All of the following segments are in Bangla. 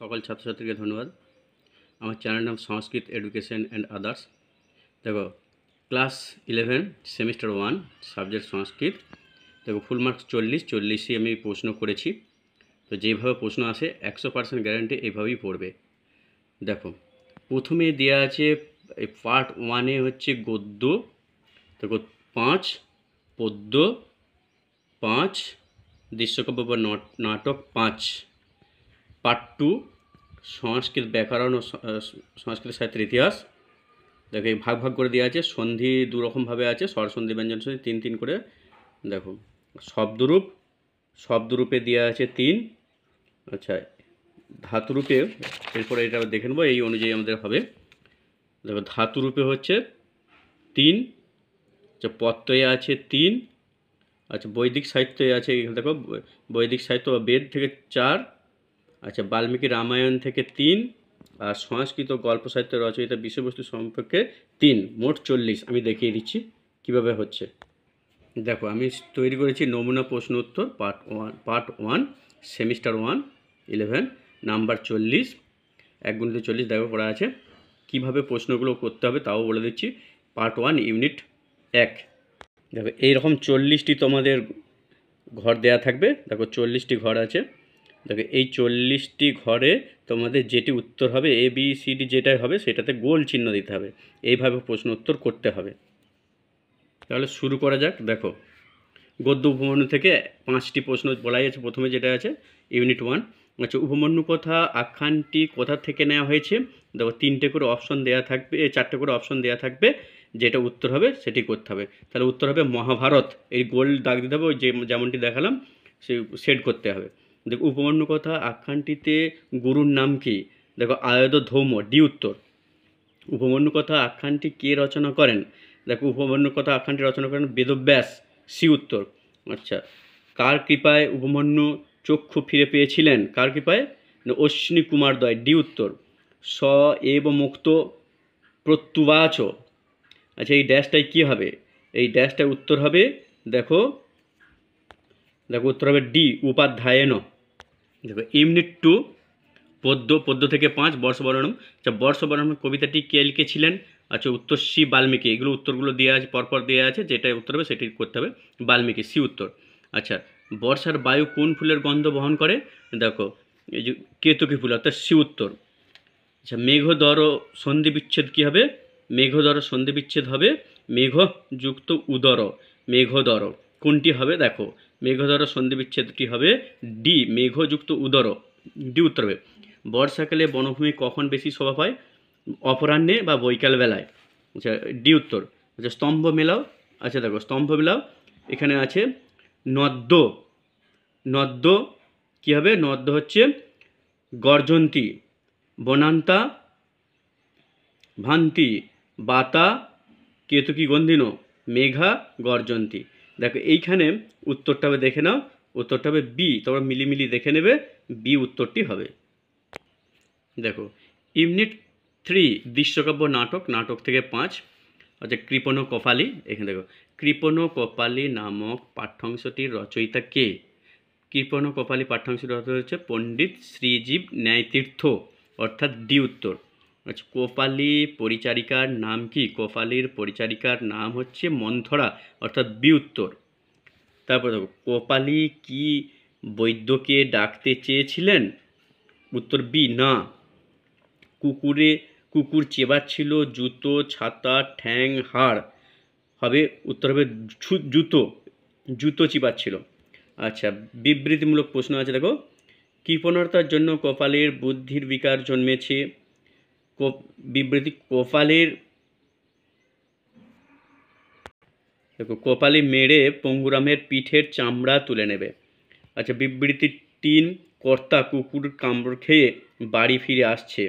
সকল ছাত্রছাত্রীকে ধন্যবাদ আমার চ্যানেল নাম সংস্কৃত এডুকেশন অ্যান্ড আদার্স দেখো class eleven semester one subject Sanskrit দেখো ফুল মার্কস চল্লিশ চল্লিশই আমি প্রশ্ন করেছি তো যেভাবে প্রশ্ন আসে একশো পার্সেন্ট গ্যারান্টি এইভাবেই পড়বে দেখো প্রথমে দেওয়া আছে পার্ট ওয়ানে হচ্ছে গদ্য দেখো পাঁচ পদ্য পাঁচ দৃশ্যকাব্য বা নাটক পাঁচ পার্ট টু সংস্কৃত ব্যাকরণ ও সংস্কৃত সাহিত্যের ইতিহাস দেখো এই ভাগ ভাগ করে দেওয়া আছে সন্ধি দুরকমভাবে আছে স্বরসন্ধি ব্যঞ্জন সন্ধি তিন তিন করে দেখো শব্দরূপ শব্দরূপে দেওয়া আছে তিন আচ্ছা ধাতুরূপে এরপরে এটা দেখে নেবো এই অনুযায়ী আমাদের হবে দেখো ধাতুরূপে হচ্ছে তিন আচ্ছা পত্রয়ে আছে তিন আচ্ছা বৈদিক সাহিত্যে আছে দেখো বৈদিক সাহিত্য বা বেদ থেকে চার আচ্ছা বাল্মীকি রামায়ণ থেকে তিন আর সংস্কৃত গল্প সাহিত্য রচয়িতা বিষয়বস্তু সম্পর্কে তিন মোট চল্লিশ আমি দেখিয়ে দিচ্ছি কিভাবে হচ্ছে দেখো আমি তৈরি করেছি নমুনা প্রশ্ন উত্তর part one part one semester one eleven number চল্লিশ এক গুণিত চল্লিশ দেখো করা আছে কিভাবে প্রশ্নগুলো করতে হবে তাও বলে দিচ্ছি পার্ট ওয়ান ইউনিট এক দেখো এইরকম চল্লিশটি তোমাদের ঘর দেয়া থাকবে দেখো চল্লিশটি ঘর আছে দেখো এই চল্লিশটি ঘরে তোমাদের যেটি উত্তর হবে এ বি সি ডি যেটাই হবে সেটাতে গোল চিহ্ন দিতে হবে এইভাবে প্রশ্ন উত্তর করতে হবে তাহলে শুরু করা যাক দেখো গদ্য উপমন্যু থেকে পাঁচটি প্রশ্ন বলাই আছে প্রথমে যেটা আছে ইউনিট ওয়ান আচ্ছা উপমন্যু কথা আখ্যানটি কোথা থেকে নেওয়া হয়েছে দেখো তিনটে করে অপশন দেয়া থাকবে চারটে করে অপশন দেয়া থাকবে যেটা উত্তর হবে সেটি করতে হবে তাহলে উত্তর হবে মহাভারত এই গোল দাগ দিতে হবে ওই যে যেমনটি দেখালাম সে সেট করতে হবে দেখো উপমান্য কথা আখ্যানটিতে গুরুর নাম কি দেখো আয়দ ধৌম ডি উত্তর উপমান্য কথা আখ্যানটি কে রচনা করেন দেখো উপমান্য কথা আখ্যানটি রচনা করেন বেদব্যাস সি উত্তর আচ্ছা কার কৃপায় উপমান্য চক্ষু ফিরে পেয়েছিলেন কার কৃপায় অশ্বিনী কুমার দয় ডি উত্তর স এব মুক্ত প্রত্যুবাচ আচ্ছা এই ড্যাশটাই কী হবে এই ড্যাশটায় উত্তর হবে দেখো দেখো উত্তর হবে ডি উপাধ্যায়ন দেখো ইউনিট টু পদ্য পদ্য থেকে পাঁচ বর্ষবরণম আচ্ছা বর্ষবরণম কবিতাটি কে লিখেছিলেন আচ্ছা উত্তর সি বাল্মীকি এগুলো উত্তরগুলো দেওয়া আছে পরপর দেওয়া আছে যেটা উত্তর হবে সেটি করতে হবে বাল্মীকি সি উত্তর আচ্ছা বর্ষার বায়ু কোন ফুলের গন্ধ বহন করে দেখো এই যে কেতুকী ফুল অর্থাৎ সি উত্তর আচ্ছা মেঘদর সন্ধি বিচ্ছেদ কী হবে মেঘদর সন্ধি বিচ্ছেদ হবে মেঘ যুক্ত উদর মেঘদর কোনটি হবে দেখো মেঘধর সন্ধিবিচ্ছেদটি হবে ডি মেঘযুক্ত উদর ডি উত্তর হবে বর্ষাকালে বনভূমি কখন বেশি শোভা পায় অপরাহ্নে বা বৈকালবেলায় আচ্ছা ডি উত্তর আচ্ছা স্তম্ভ মেলাও আচ্ছা দেখো স্তম্ভ মেলাও এখানে আছে নদ্য নদ্য কী হবে নদ্য হচ্ছে গর্জন্তী বনান্তা ভান্তি বাতা কেতুকি গন্ধিন মেঘা গর্জন্তী দেখো এইখানে উত্তরটা হবে দেখে নাও উত্তরটা হবে বি তোমরা মিলিমিলি দেখে নেবে বি উত্তরটি হবে দেখো ইউনিট থ্রি দৃশ্যকাব্য নাটক নাটক থেকে পাঁচ আচ্ছা কৃপণ কপালি এখানে দেখো কৃপণ কপালি নামক পাঠ্যাংশটির রচয়িতা কে কৃপণ কপালি পাঠ্যাংশটির রচনা হচ্ছে পণ্ডিত শ্রীজীব ন্যায়তীর্থ অর্থাৎ ডি উত্তর আচ্ছা কোপালি পরিচারিকার নাম কি কোপালির পরিচারিকার নাম হচ্ছে মন্থরা অর্থাৎ বিউত্তর তারপর দেখো কোপালি কি বৈদ্যকে ডাকতে চেয়েছিলেন উত্তর বি না কুকুরে কুকুর চেবাচ্ছিল জুতো ছাতা ঠ্যাং হাড় হবে উত্তর হবে জুতো জুতো চিবাচ্ছিল আচ্ছা বিবৃতিমূলক প্রশ্ন আছে দেখো কৃপণতার জন্য কপালের বুদ্ধির বিকার জন্মেছে বিবৃতি কোপালির দেখো কোপালি মেরে পঙ্গুরামের পিঠের চামড়া তুলে নেবে আচ্ছা বিবৃতি তিন কর্তা কুকুর কামড় খেয়ে বাড়ি ফিরে আসছে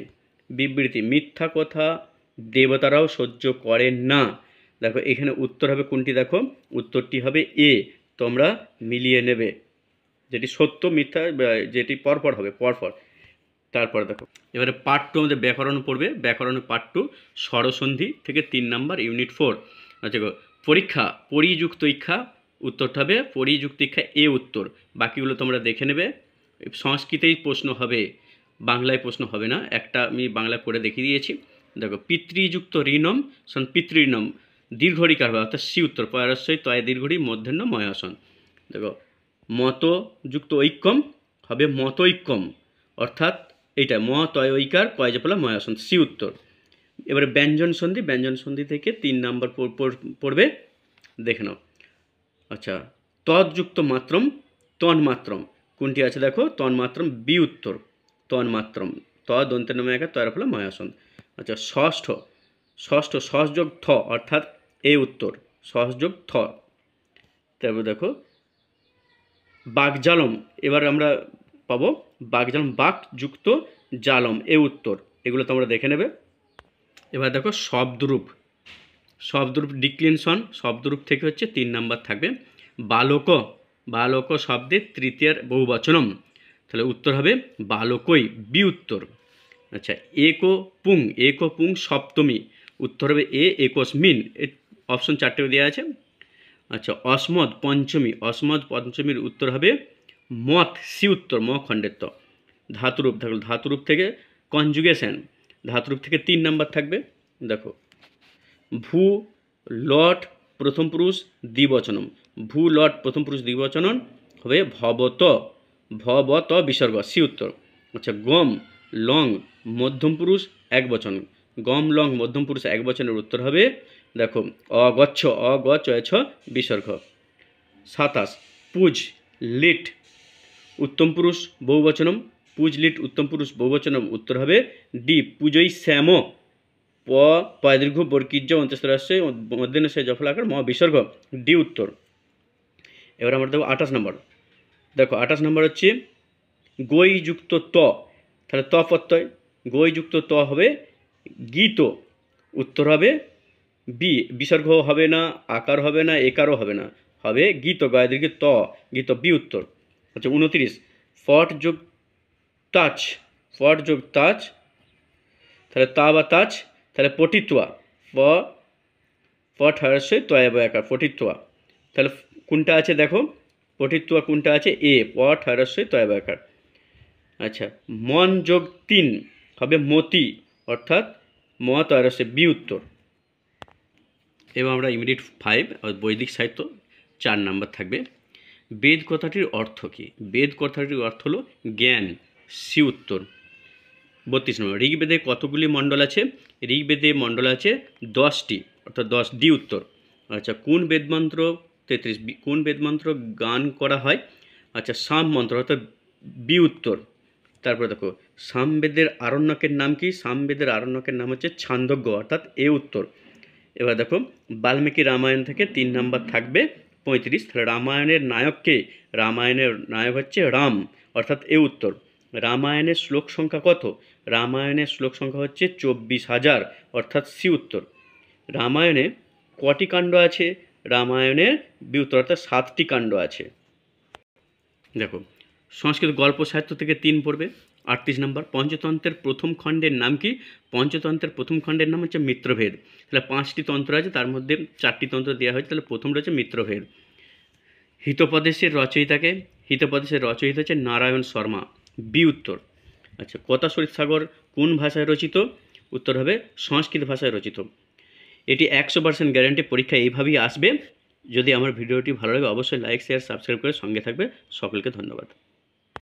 বিবৃতি মিথ্যা কথা দেবতারাও সহ্য করেন না দেখো এখানে উত্তর হবে কোনটি দেখো উত্তরটি হবে এ তোমরা মিলিয়ে নেবে যেটি সত্য মিথ্যা যেটি পরপর হবে পরপর তারপরে দেখো এবারে পার্ট টু আমাদের ব্যাকরণ পড়বে ব্যাকরণ পার্ট টু স্বরসন্ধি থেকে তিন নাম্বার ইউনিট ফোর আচ্ছা পরীক্ষা পরিযুক্ত ইক্ষা উত্তরটা হবে পরিযুক্ত ইক্ষা এ উত্তর বাকিগুলো তোমরা দেখে নেবে সংস্কৃতেই প্রশ্ন হবে বাংলায় প্রশ্ন হবে না একটা আমি বাংলা করে দেখিয়ে দিয়েছি দেখো পিতৃযুক্ত ঋণম সন পিতৃণম দীর্ঘরী কারবার অর্থাৎ সি উত্তর পয়ারস্যই তয় দীর্ঘড়ি মধ্যাহ্ন ময়াসন দেখো মতযুক্ত ঐক্যম হবে মতৈক্যম অর্থাৎ এইটা ম তয় ঐকার কয়জে পেলাম ময়াসন্ধি সি উত্তর এবারে ব্যঞ্জন সন্ধি ব্যঞ্জন সন্ধি থেকে তিন নাম্বার পড়বে দেখে নাও আচ্ছা তৎযুক্ত মাত্রম তন্মাত্রম কোনটি আছে দেখো তন্মাত্রম বি উত্তর তন্মাত্রম ত দন্তের নামে একা তয়ের ফলে ময়াসন আচ্ছা ষষ্ঠ ষষ্ঠ সহযোগ থ অর্থাৎ এ উত্তর সহযোগ থ তারপর দেখো বাগজালম এবার আমরা পাবো বাগজান যুক্ত জালম এ উত্তর এগুলো তোমরা দেখে নেবে এবার দেখো শব্দরূপ শব্দরূপ ডিক্লিনশন শব্দরূপ থেকে হচ্ছে তিন নাম্বার থাকবে বালক বালক শব্দে তৃতীয়ার বচনম তাহলে উত্তর হবে বালকই বি উত্তর আচ্ছা একো পুং একো পুং সপ্তমী উত্তর হবে এ একস্মিন অপশন চারটে দেওয়া আছে আচ্ছা অসমদ পঞ্চমী অসমদ পঞ্চমীর উত্তর হবে মত সি উত্তর ম খণ্ডেত্ব ধাতুরূপ থাকলো ধাতুরূপ থেকে কনজুগেশন ধাতুরূপ থেকে তিন নাম্বার থাকবে দেখো ভু লট প্রথম পুরুষ দ্বিবচনম ভূ লট প্রথম পুরুষ দ্বিবচনন হবে ভবত ভবত বিসর্গ সি উত্তর আচ্ছা গম লং মধ্যম পুরুষ এক বচন গম লং মধ্যম পুরুষ এক বচনের উত্তর হবে দেখো অগচ্ছ অগচ বিসর্গ সাতাশ পুজ লিট উত্তম পুরুষ বহুবচনম পুজলিট উত্তম পুরুষ বহুবচনম উত্তর হবে ডি পুজোই শ্যাম প পয়দীর্ঘ অন্তঃস্তর আসছে মধ্যে জফলাকার ম বিসর্গ ডি উত্তর এবার আমরা দেবো আঠাশ নম্বর দেখো আঠাশ নম্বর হচ্ছে গই যুক্ত ত তাহলে ত প্রত্যয় গই যুক্ত ত হবে গীত উত্তর হবে বি বিসর্গ হবে না আকার হবে না একারও হবে না হবে গীত গায়দীর্ঘ ত গীত বি উত্তর আচ্ছা উনত্রিশ ফট যোগ তাচ ফট যোগ তাচ তাহলে তা বা তাচ তাহলে পটিতুয়া ফ ফট হরসে তয়া একার পটিতোয়া তাহলে কোনটা আছে দেখো পটিতুয়া কোনটা আছে এ পট হরসে তয়া একার আচ্ছা মন যোগ তিন হবে মতি অর্থাৎ ম আর বি উত্তর এবং আমরা ইমিডিয়েট ফাইভ বৈদিক সাহিত্য চার নাম্বার থাকবে বেদ কথাটির অর্থ কী বেদ কথাটির অর্থ হলো জ্ঞান সি উত্তর বত্রিশ নম্বর ঋগ্বেদে কতগুলি মণ্ডল আছে ঋগ্বেদে মণ্ডল আছে দশটি অর্থাৎ দশ ডি উত্তর আচ্ছা কোন বেদমন্ত্র তেত্রিশ কোন বেদমন্ত্র গান করা হয় আচ্ছা সাম মন্ত্র অর্থাৎ বি উত্তর তারপরে দেখো সামবেদের আরণ্যকের নাম কি সামবেদের আরণ্যকের নাম হচ্ছে ছান্দজ্ঞ অর্থাৎ এ উত্তর এবার দেখো বাল্মীকি রামায়ণ থেকে তিন নাম্বার থাকবে পঁয়ত্রিশ তাহলে রামায়ণের নায়ককে রামায়ণের নায়ক হচ্ছে রাম অর্থাৎ এ উত্তর রামায়ণের শ্লোক সংখ্যা কত রামায়ণের শ্লোক সংখ্যা হচ্ছে চব্বিশ হাজার অর্থাৎ সি উত্তর রামায়ণে কটি কাণ্ড আছে রামায়ণের বি উত্তর অর্থাৎ সাতটি কাণ্ড আছে দেখো সংস্কৃত গল্প সাহিত্য থেকে তিন পড়বে আটত্রিশ নম্বর পঞ্চতন্ত্রের প্রথম খণ্ডের নাম কি পঞ্চতন্ত্রের প্রথম খণ্ডের নাম হচ্ছে মিত্রভেদ তাহলে পাঁচটি তন্ত্র আছে তার মধ্যে চারটি তন্ত্র দেওয়া হয়েছে তাহলে প্রথম রয়েছে মিত্রভেদ হিতোপদেশের রচয়িতাকে হিতোপদেশের রচয়িতা হচ্ছে নারায়ণ শর্মা বি উত্তর আচ্ছা কথা সাগর কোন ভাষায় রচিত উত্তর হবে সংস্কৃত ভাষায় রচিত এটি একশো পার্সেন্ট গ্যারান্টি পরীক্ষা এইভাবেই আসবে যদি আমার ভিডিওটি ভালো লাগে অবশ্যই লাইক শেয়ার সাবস্ক্রাইব করে সঙ্গে থাকবে সকলকে ধন্যবাদ